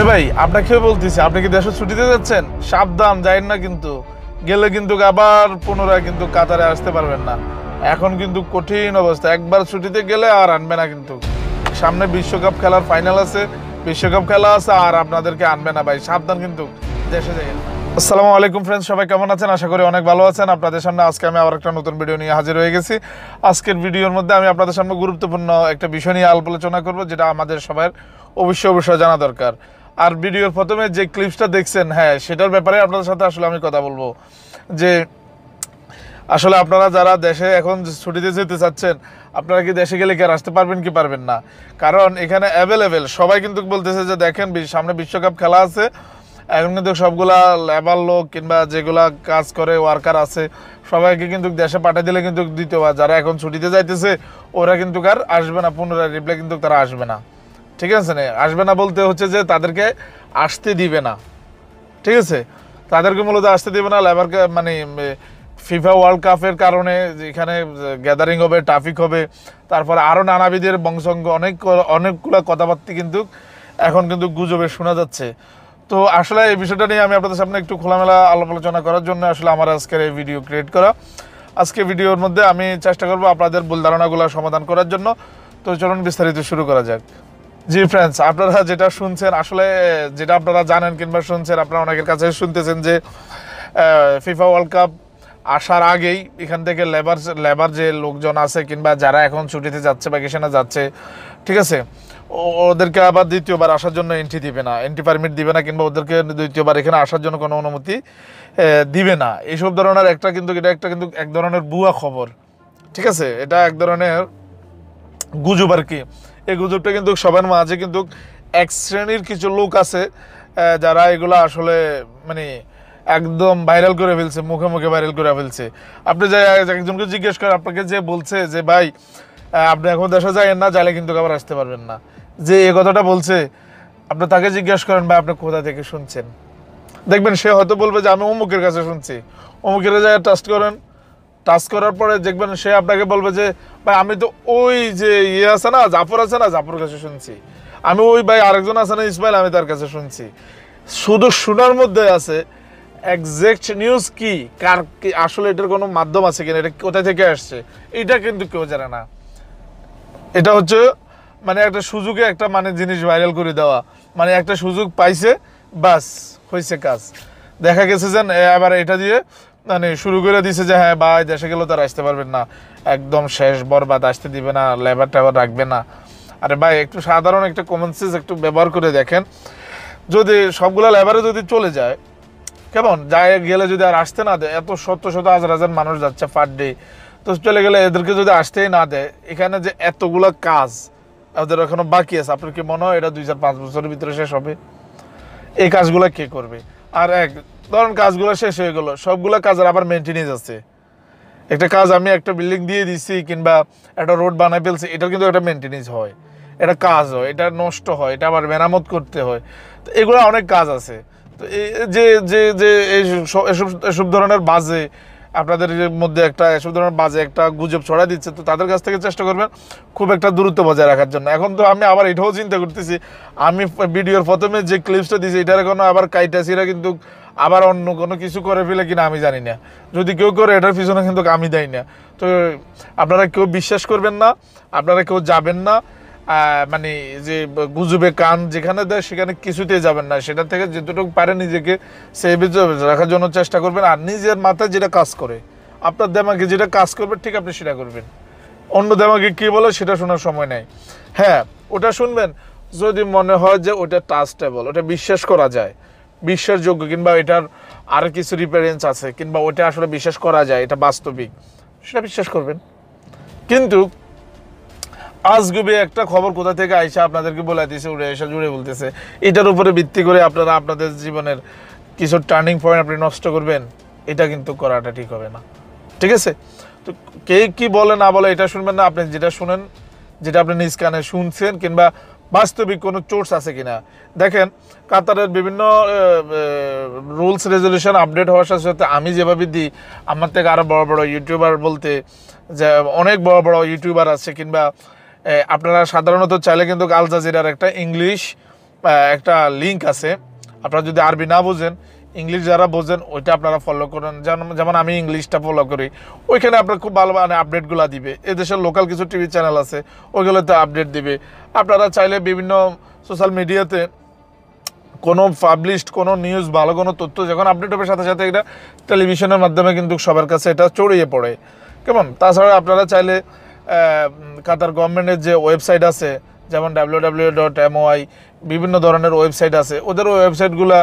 এ ভাই আপনাকে বলতেছি আপনি কি দেশে ছুটিতে যাচ্ছেন সাবধান যাইন না কিন্তু গেলে কিন্তু আবার পুনরায় কিন্তু কাতারে আসতে পারবেন না এখন কিন্তু কঠিন অবস্থা একবার ছুটিতে গেলে আর আনবে না কিন্তু সামনে বিশ্বকাপ খেলার ফাইনাল আছে বিশ্বকাপ খেলা আছে আর আপনাদেরকে আনবে না ভাই সাবধান কিন্তু দেশে যাই আসসালামু আলাইকুম ফ্রেন্ডস সবাই কেমন আছেন আশা করি অনেক ভালো আছেন আপনাদের সামনে আজকে আমি আবার একটা নতুন ভিডিও নিয়ে হাজির হয়ে গেছি আজকের ভিডিওর মধ্যে আমি আপনাদের সামনে গুরুত্বপূর্ণ একটা বিষয় নিয়ে আলোচনা করব যেটা আমাদের সবার অবশ্যই অবশ্যই জানা দরকার আর ভিডিওর প্রথমে যে ক্লিপসটা দেখছেন হ্যাঁ সেটার ব্যাপারে আপনাদের সাথে আসলে আমি কথা বলবো যে আসলে আপনারা যারা দেশে এখন ছুটিতে যেতে চাচ্ছেন আপনারা কি দেশে গেলে কে আর আসতে পারবেন কি পারবেন না কারণ এখানে অ্যাভেলেবেল সবাই কিন্তু বলতেছে যে দেখেন সামনে বিশ্বকাপ খেলা আছে এখন কিন্তু সবগুলা লেবার লোক কিংবা যেগুলা কাজ করে ওয়ার্কার আছে সবাইকে কিন্তু দেশে পাঠিয়ে দিলে কিন্তু দ্বিতীয়বার যারা এখন ছুটিতে যাইতেছে ওরা কিন্তু আর আসবে না পুনরায় রিপ্লাই কিন্তু তারা আসবে না ঠিক আছে না আসবে না বলতে হচ্ছে যে তাদেরকে আসতে দিবে না ঠিক আছে তাদেরকে মূলত আসতে দিবে না লেবারকে মানে ফিফা ওয়ার্ল্ড কাপের কারণে এখানে গ্যাদারিং হবে ট্রাফিক হবে তারপরে আরও নানাবিধের বংশঙ্গ অনেক অনেকগুলো কথাবার্তা কিন্তু এখন কিন্তু গুজবে শোনা যাচ্ছে তো আসলে এই বিষয়টা নিয়ে আমি আপনাদের সামনে একটু খোলামেলা আলাপ আলোচনা করার জন্য আসলে আমার আজকের এই ভিডিও ক্রিয়েট করা আজকে ভিডিওর মধ্যে আমি চেষ্টা করব আপনাদের ভুল ধারণাগুলো সমাধান করার জন্য তো চলুন বিস্তারিত শুরু করা যাক জি ফ্রেন্ডস আপনারা যেটা শুনছেন আসলে যেটা আপনারা জানেন কিংবা শুনছেন আপনারা অনেকের কাছে শুনতেছেন যে ফিফা ওয়ার্ল্ড কাপ আসার আগেই এখান থেকে লেবার লেবার যে লোকজন আছে কিংবা যারা এখন ছুটিতে যাচ্ছে বা কিসেনে যাচ্ছে ঠিক আছে ওদেরকে আবার দ্বিতীয়বার আসার জন্য এন্ট্রি দিবে না এন্ট্রি পারমিট দিবে না কিংবা ওদেরকে দ্বিতীয়বার এখানে আসার জন্য কোনো অনুমতি দিবে না এইসব ধরনের একটা কিন্তু এটা একটা কিন্তু এক ধরনের বুয়া খবর ঠিক আছে এটা এক ধরনের গুজব আর কি এই গুজবটা কিন্তু সবার মাঝে কিন্তু এক শ্রেণীর কিছু লোক আছে যারা এগুলো আসলে মানে একদম ভাইরাল করে ফেলছে মুখে মুখে ভাইরাল করে ফেলছে আপনি যাই একজনকে জিজ্ঞেস করেন আপনাকে যে বলছে যে ভাই আপনি এখন দেশে যায়েন না যাইলে কিন্তু আবার আসতে পারবেন না যে এ কথাটা বলছে আপনি তাকে জিজ্ঞেস করেন ভাই আপনি কোথা থেকে শুনছেন দেখবেন সে হয়তো বলবে যে আমি অমুকের কাছে শুনছি অমুকের যায় ট্রাস্ট করেন টাচ করার পরে দেখবেন সে আপনাকে বলবে যে ভাই আমি তো ওই যে ইয়ে আছে না জাফর আছে না জাফর কাছে শুনছি আমি ওই ভাই আরেকজন আছে না ইসমাইল আমি তার কাছে শুনছি শুধু শোনার মধ্যে আছে একজ্যাক্ট নিউজ কি কার কি আসলে এটার কোনো মাধ্যম আছে কিনা এটা কোথায় থেকে আসছে এটা কিন্তু কেউ জানে না এটা হচ্ছে মানে একটা সুযোগে একটা মানে জিনিস ভাইরাল করে দেওয়া মানে একটা সুযোগ পাইছে বাস হয়েছে কাজ দেখা গেছে যে এবার এটা দিয়ে মানে শুরু করে দিছে যে হ্যাঁ ভাই দেশে গেলেও তারা আসতে পারবেন না একদম শেষ বরবাদ আসতে দিবে না লেবার টেবার রাখবে না আরে ভাই একটু সাধারণ একটা কমন সেন্স একটু ব্যবহার করে দেখেন যদি সবগুলো লেবারে যদি চলে যায় কেমন যায় গেলে যদি আর আসতে না দেয় এত শত শত হাজার হাজার মানুষ যাচ্ছে পার ডে তো চলে গেলে এদেরকে যদি আসতেই না দেয় এখানে যে এতগুলো কাজ ওদের এখনো বাকি আছে আপনার কি মনে হয় এটা দুই চার পাঁচ বছরের ভিতরে শেষ হবে এই কাজগুলো কে করবে আর এক ধরেন কাজগুলো শেষ হয়ে গেলো সবগুলো কাজের আবার মেনটেনেন্স আছে একটা কাজ আমি একটা বিল্ডিং দিয়ে দিছি কিংবা একটা রোড বানাই ফেলছি এটার কিন্তু একটা মেনটেনেন্স হয় এটা কাজ হয় এটা নষ্ট হয় এটা আবার মেরামত করতে হয় তো এগুলো অনেক কাজ আছে তো যে যে যে এসব এসব ধরনের বাজে আপনাদের মধ্যে একটা এসব ধরনের বাজে একটা গুজব ছড়া দিচ্ছে তো তাদের কাছ থেকে চেষ্টা করবেন খুব একটা দূরত্ব বজায় রাখার জন্য এখন তো আমি আবার এটাও চিন্তা করতেছি আমি ভিডিওর প্রথমে যে ক্লিপসটা দিয়েছি এটার এখনও আবার কাইটাসিরা কিন্তু আবার অন্য কোনো কিছু করে ফেলে কিনা আমি জানি না যদি কেউ করে এটার পিছনে কিন্তু আমি দেয় না তো আপনারা কেউ বিশ্বাস করবেন না আপনারা কেউ যাবেন না মানে যে গুজবে কান যেখানে দেয় সেখানে কিছুতেই যাবেন না সেটা থেকে যতটুকু পারে নিজেকে সেভে রাখার জন্য চেষ্টা করবেন আর নিজের মাথায় যেটা কাজ করে আপনার দেমাকে যেটা কাজ করবে ঠিক আপনি সেটা করবেন অন্য দেমাকে কী বলে সেটা শোনার সময় নাই হ্যাঁ ওটা শুনবেন যদি মনে হয় যে ওটা টাস্টেবল ওটা বিশ্বাস করা যায় বিশ্বাসযোগ্য কিংবা এটার আর কিছু রিফারেন্স আছে কিংবা ওটা আসলে বিশ্বাস করা যায় এটা বাস্তবিক সেটা বিশ্বাস করবেন কিন্তু আজগুবে একটা খবর কোথা থেকে আইসা আপনাদেরকে বলে দিয়েছে উড়ে এসে জুড়ে বলতেছে এটার উপরে ভিত্তি করে আপনারা আপনাদের জীবনের কিছু টার্নিং পয়েন্ট আপনি নষ্ট করবেন এটা কিন্তু করাটা ঠিক হবে না ঠিক আছে তো কে কী বলে না বলে এটা শুনবেন না আপনি যেটা শুনেন যেটা আপনি নিজ কানে শুনছেন কিংবা বাস্তবিক কোনো চোর্স আছে কিনা দেখেন কাতারের বিভিন্ন রুলস রেজলিউশন আপডেট হওয়ার সাথে সাথে আমি যেভাবে দিই আমার থেকে আরও বড় বড় ইউটিউবার বলতে যে অনেক বড় বড় ইউটিউবার আছে কিংবা আপনারা সাধারণত চাইলে কিন্তু আল জাজিরার একটা ইংলিশ একটা লিঙ্ক আছে আপনারা যদি আরবি না বুঝেন ইংলিশ যারা বোঝেন ওইটা আপনারা ফলো করেন যেমন যেমন আমি ইংলিশটা ফলো করি ওইখানে আপনার খুব ভালো মানে আপডেটগুলো দিবে এদেশের লোকাল কিছু টিভি চ্যানেল আছে ওইগুলোতে আপডেট দিবে আপনারা চাইলে বিভিন্ন সোশ্যাল মিডিয়াতে কোনো পাবলিশড কোনো নিউজ ভালো কোনো তথ্য যখন আপডেট হবে সাথে সাথে এটা টেলিভিশনের মাধ্যমে কিন্তু সবার কাছে এটা চড়িয়ে পড়ে কেমন তাছাড়া আপনারা চাইলে কাতার গভর্নমেন্টের যে ওয়েবসাইট আছে যেমন ডাব্লিউ ডট এমওআই বিভিন্ন ধরনের ওয়েবসাইট আছে ওদের ওই ওয়েবসাইটগুলো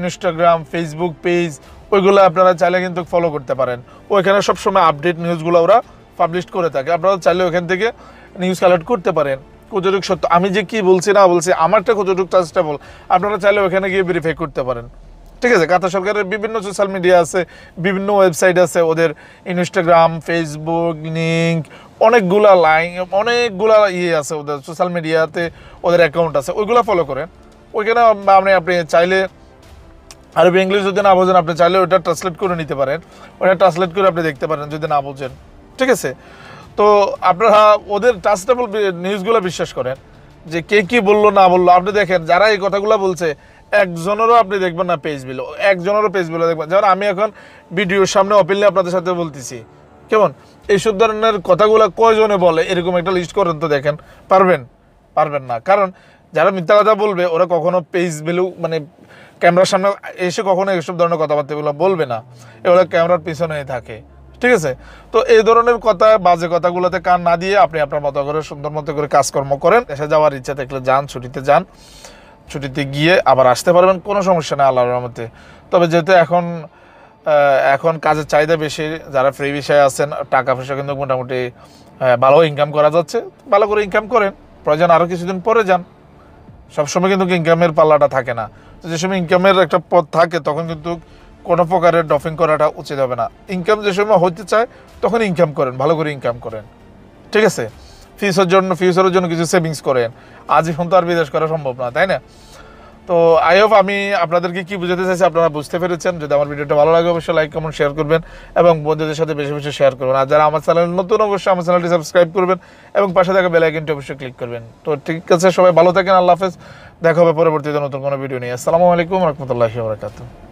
ইনস্টাগ্রাম ফেসবুক পেজ ওইগুলো আপনারা চাইলে কিন্তু ফলো করতে পারেন ওইখানে সবসময় আপডেট নিউজগুলো ওরা পাবলিশ করে থাকে আপনারা চাইলে ওখান থেকে নিউজ কালেক্ট করতে পারেন কতটুক সত্য আমি যে কি বলছি না বলছি আমারটা কতটুক ট্রাস্টেবল আপনারা চাইলে ওখানে গিয়ে ভেরিফাই করতে পারেন ঠিক আছে কাতার সরকারের বিভিন্ন সোশ্যাল মিডিয়া আছে বিভিন্ন ওয়েবসাইট আছে ওদের ইনস্টাগ্রাম ফেসবুক লিঙ্ক অনেকগুলা লাইন অনেকগুলা ইয়ে আছে ওদের সোশ্যাল মিডিয়াতে ওদের অ্যাকাউন্ট আছে ওইগুলো ফলো করেন ওইখানে আপনি আপনি চাইলে আরবি ইংলিশ যদি না বোঝেন আপনি চাইলে ওটা ট্রান্সলেট করে নিতে পারেন ওটা ট্রান্সলেট করে আপনি দেখতে পারেন যদি না বোঝেন ঠিক আছে তো আপনারা ওদের ট্রাস্টেবল নিউজগুলো বিশ্বাস করেন যে কে কী বললো না বললো আপনি দেখেন যারা এই কথাগুলো বলছে একজনেরও আপনি দেখবেন না পেজ বিলো একজনেরও পেজ বিলো দেখবেন যেমন আমি এখন ভিডিওর সামনে অপিনলি আপনাদের সাথে বলতেছি কেমন এইসব ধরনের কথাগুলো কয়জনে বলে এরকম একটা লিস্ট করেন তো দেখেন পারবেন পারবেন না কারণ যারা মিথ্যা কথা বলবে ওরা কখনো পেজ ভ্যালু মানে ক্যামেরার সামনে এসে কখনো এইসব ধরনের কথাবার্তাগুলো বলবে না এগুলো ক্যামেরার পিছনে থাকে ঠিক আছে তো এই ধরনের কথা বাজে কথাগুলোতে কান না দিয়ে আপনি আপনার মতো করে সুন্দর মতো করে কাজকর্ম করেন এসে যাওয়ার ইচ্ছা থাকলে যান ছুটিতে যান ছুটিতে গিয়ে আবার আসতে পারবেন কোনো সমস্যা নেই আল্লাহর মধ্যে তবে যেহেতু এখন এখন কাজের চাহিদা বেশি যারা ফ্রি বিষয়ে আছেন টাকা পয়সা কিন্তু মোটামুটি ভালো ইনকাম করা যাচ্ছে ভালো করে ইনকাম করেন প্রয়োজন আরও কিছুদিন পরে যান সবসময় কিন্তু ইনকামের পাল্লাটা থাকে না তো যে সময় ইনকামের একটা পথ থাকে তখন কিন্তু কোনো প্রকারের ডফিং করাটা উচিত হবে না ইনকাম যে সময় হতে চায় তখন ইনকাম করেন ভালো করে ইনকাম করেন ঠিক আছে ফিউচার জন্য ফিউচারের জন্য কিছু সেভিংস করেন আজ এখন তো আর বিদেশ করা সম্ভব না তাই না তো আই হোপ আমি আপনাদেরকে কি বুঝাতে চাইছি আপনারা বুঝতে পেরেছেন যদি আমার ভিডিওটা ভালো লাগে অবশ্যই লাইক কমেন্ট শেয়ার করবেন এবং বন্ধুদের সাথে বেশি বেশি শেয়ার করবেন আর যারা আমার চ্যানেল নতুন অবশ্যই আমার চ্যানেলটি সাবস্ক্রাইব করবেন এবং পাশে থাকা বেল আইকনটি অবশ্যই ক্লিক করবেন তো ঠিক আছে সবাই ভালো থাকেন আল্লাহ হাফেজ দেখা হবে পরবর্তীতে নতুন কোনো ভিডিও নিয়ে আসসালামু আলাইকুম রহমতুল্লাহি বারাকাতুহ